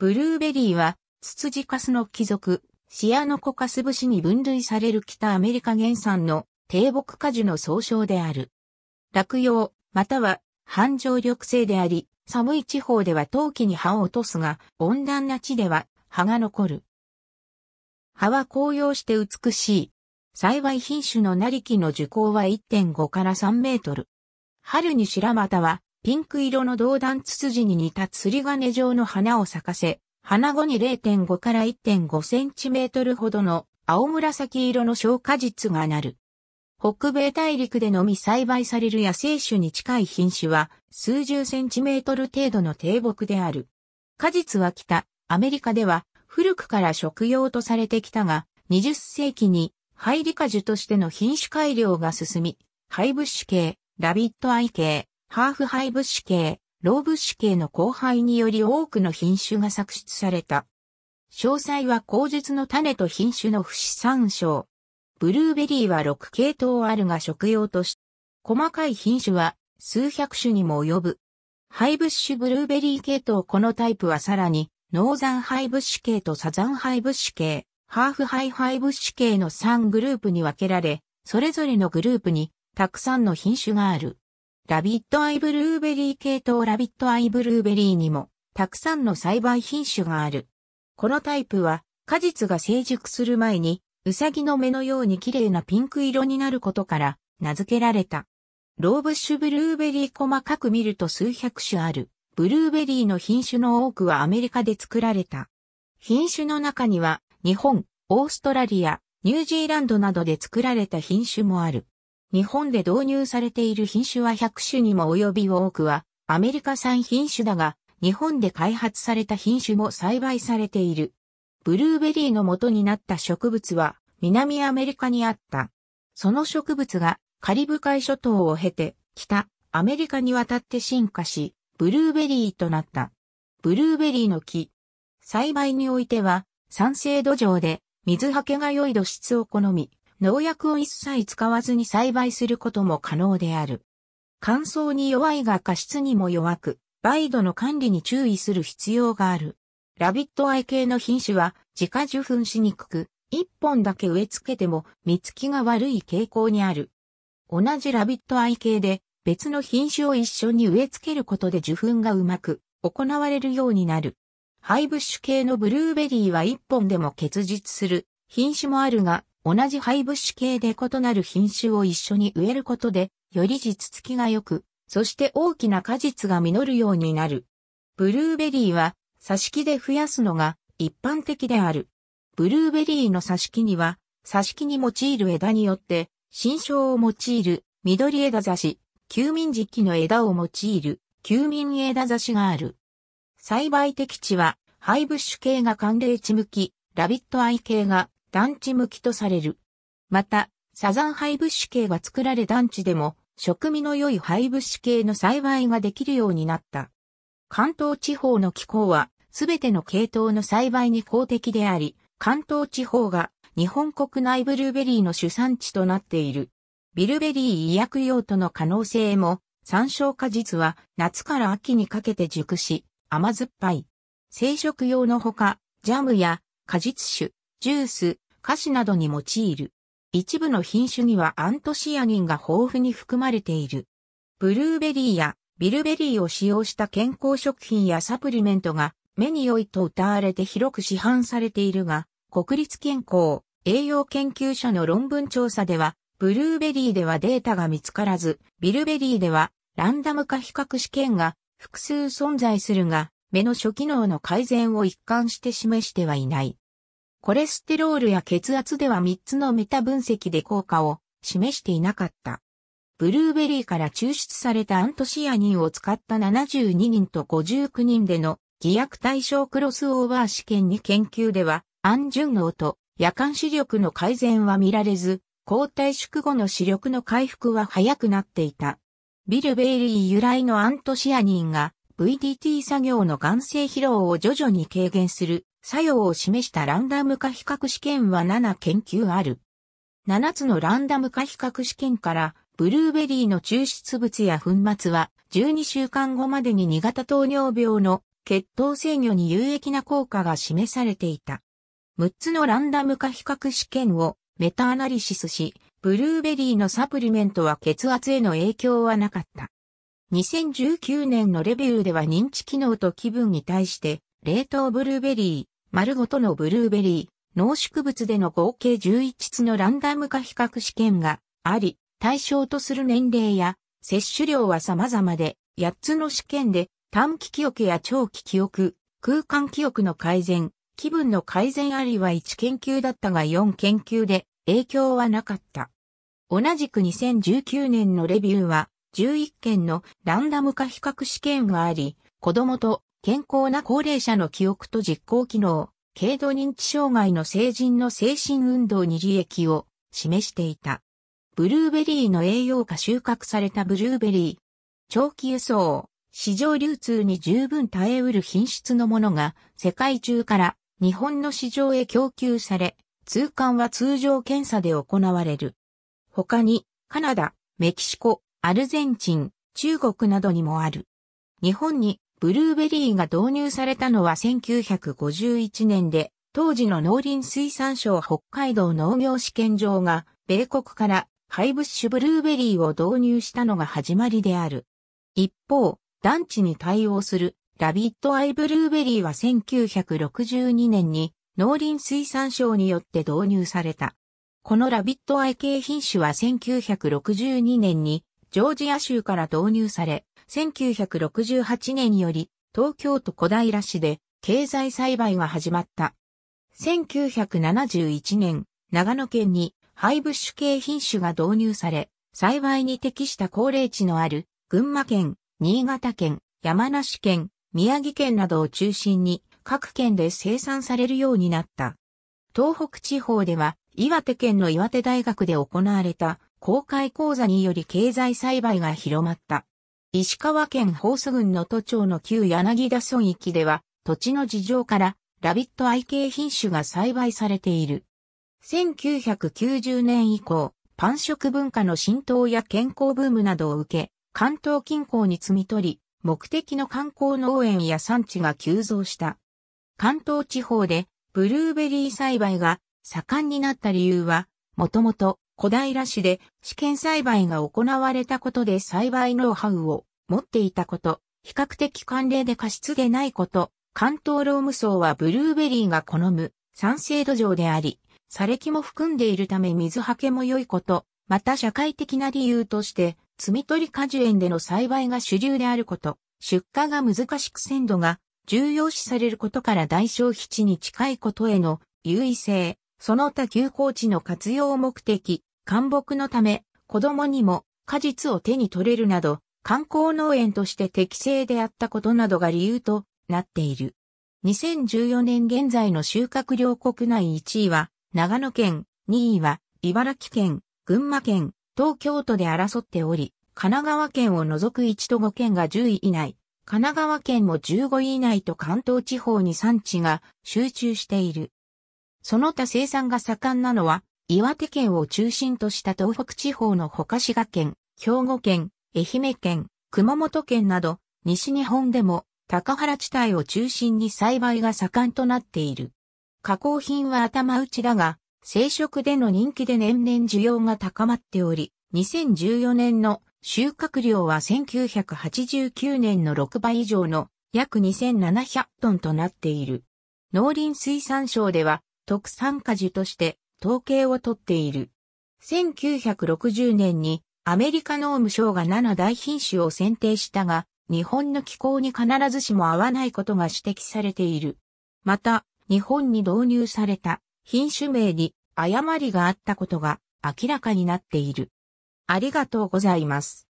ブルーベリーは、ツツジカスの貴族、シアノコカス節に分類される北アメリカ原産の低木果樹の総称である。落葉、または繁盛緑性であり、寒い地方では陶器に葉を落とすが、温暖な地では葉が残る。葉は紅葉して美しい。幸い品種のなりきの樹高は1.5から3メートル。春に白股はピンク色の銅弾ツツジに似た釣り金状の花を咲かせ、花後に0.5から1.5センチメートルほどの青紫色の小果実がなる。北米大陸でのみ栽培される野生種に近い品種は数十センチメートル程度の低木である。果実は北、アメリカでは古くから食用とされてきたが、20世紀にハイリカ樹としての品種改良が進み、ハイブッシュ系、ラビットアイ系、ハーフハイブッシュ系、ローブッシュ系の交配により多くの品種が作出された。詳細は口述の種と品種の不死産章。ブルーベリーは6系統あるが食用とし、細かい品種は数百種にも及ぶ。ハイブッシュブルーベリー系統このタイプはさらに、ノーザンハイブッシュ系とサザンハイブッシュ系、ハーフハイハイブッシュ系の3グループに分けられ、それぞれのグループにたくさんの品種がある。ラビットアイブルーベリー系統ラビットアイブルーベリーにも、たくさんの栽培品種がある。このタイプは、果実が成熟する前に、うさぎの目のように綺麗なピンク色になることから、名付けられた。ローブッシュブルーベリー細かく見ると数百種ある。ブルーベリーの品種の多くはアメリカで作られた。品種の中には、日本、オーストラリア、ニュージーランドなどで作られた品種もある。日本で導入されている品種は100種にも及び多くは、アメリカ産品種だが、日本で開発された品種も栽培されている。ブルーベリーの元になった植物は、南アメリカにあった。その植物が、カリブ海諸島を経て、北、アメリカに渡って進化し、ブルーベリーとなった。ブルーベリーの木。栽培においては、酸性土壌で、水はけが良い土質を好み、農薬を一切使わずに栽培することも可能である。乾燥に弱いが過失にも弱く、梅土の管理に注意する必要がある。ラビットアイ系の品種は自家受粉しにくく、一本だけ植え付けても実つきが悪い傾向にある。同じラビットアイ系で別の品種を一緒に植え付けることで受粉がうまく行われるようになる。ハイブッシュ系のブルーベリーは一本でも結実する品種もあるが、同じッ物種系で異なる品種を一緒に植えることで、より実つきが良く、そして大きな果実が実るようになる。ブルーベリーは、挿し木で増やすのが一般的である。ブルーベリーの挿し木には、挿し木に用いる枝によって、新章を用いる緑枝挿し、休眠時期の枝を用いる休眠枝挿しがある。栽培適地は、ハイブッシュ系が寒冷地向き、ラビットアイ系が団地向きとされる。また、サザンハイブッシュ系が作られ団地でも、食味の良いハイブッシュ系の栽培ができるようになった。関東地方の気候は、すべての系統の栽培に公的であり、関東地方が日本国内ブルーベリーの主産地となっている。ビルベリー医薬用途の可能性も、山椒果実は夏から秋にかけて熟し、甘酸っぱい。生食用のほか、ジャムや果実酒、ジュース、菓子などに用いる。一部の品種にはアントシアニンが豊富に含まれている。ブルーベリーやビルベリーを使用した健康食品やサプリメントが目に良いと謳われて広く市販されているが、国立健康栄養研究所の論文調査では、ブルーベリーではデータが見つからず、ビルベリーではランダム化比較試験が複数存在するが、目の初期能の改善を一貫して示してはいない。コレステロールや血圧では3つのメタ分析で効果を示していなかった。ブルーベリーから抽出されたアントシアニンを使った72人と59人での偽薬対象クロスオーバー試験に研究では、安順脳と夜間視力の改善は見られず、抗体縮後の視力の回復は早くなっていた。ビル・ベイリー由来のアントシアニンが VDT 作業の眼性疲労を徐々に軽減する作用を示したランダム化比較試験は7研究ある。7つのランダム化比較試験から、ブルーベリーの抽出物や粉末は、12週間後までに2型糖尿病の血糖制御に有益な効果が示されていた。6つのランダム化比較試験をメタアナリシスし、ブルーベリーのサプリメントは血圧への影響はなかった。2019年のレビューでは認知機能と気分に対して、冷凍ブルーベリー、丸ごとのブルーベリー、濃縮物での合計11つのランダム化比較試験があり、対象とする年齢や摂取量は様々で、8つの試験で短期記憶や長期記憶、空間記憶の改善、気分の改善ありは1研究だったが4研究で影響はなかった。同じく2019年のレビューは11件のランダム化比較試験があり、子供と健康な高齢者の記憶と実行機能、軽度認知障害の成人の精神運動に利益を示していた。ブルーベリーの栄養価収穫されたブルーベリー。長期輸送、市場流通に十分耐えうる品質のものが世界中から日本の市場へ供給され、通関は通常検査で行われる。他にカナダ、メキシコ、アルゼンチン、中国などにもある。日本にブルーベリーが導入されたのは1951年で、当時の農林水産省北海道農業試験場が、米国からハイブッシュブルーベリーを導入したのが始まりである。一方、団地に対応するラビットアイブルーベリーは1962年に農林水産省によって導入された。このラビットアイ系品種は1962年にジョージア州から導入され、1968年より東京都小平市で経済栽培が始まった。1971年、長野県にハイブッシュ系品種が導入され、栽培に適した高齢地のある群馬県、新潟県、山梨県、宮城県などを中心に各県で生産されるようになった。東北地方では岩手県の岩手大学で行われた公開講座により経済栽培が広まった。石川県法送郡の都庁の旧柳田村域では、土地の事情から、ラビット愛系品種が栽培されている。1990年以降、パン食文化の浸透や健康ブームなどを受け、関東近郊に摘み取り、目的の観光農園や産地が急増した。関東地方でブルーベリー栽培が盛んになった理由は、もともと小平市で試験栽培が行われたことで栽培ノウハウを持っていたこと、比較的寒冷で過湿でないこと、関東ローム層はブルーベリーが好む酸性土壌であり、砂礫も含んでいるため水はけも良いこと、また社会的な理由として、摘み取り果樹園での栽培が主流であること、出荷が難しく鮮度が重要視されることから大消費地に近いことへの優位性、その他休耕地の活用目的、干木のため、子供にも果実を手に取れるなど、観光農園として適正であったことなどが理由となっている。2014年現在の収穫量国内1位は長野県、2位は茨城県、群馬県、東京都で争っており、神奈川県を除く1都5県が10位以内、神奈川県も15位以内と関東地方に産地が集中している。その他生産が盛んなのは、岩手県を中心とした東北地方の他滋賀県、兵庫県、愛媛県、熊本県など、西日本でも、高原地帯を中心に栽培が盛んとなっている。加工品は頭打ちだが、生殖での人気で年々需要が高まっており、2014年の収穫量は1989年の6倍以上の約2700トンとなっている。農林水産省では特産果樹として統計を取っている。1960年にアメリカの無償が7大品種を選定したが、日本の気候に必ずしも合わないことが指摘されている。また、日本に導入された品種名に誤りがあったことが明らかになっている。ありがとうございます。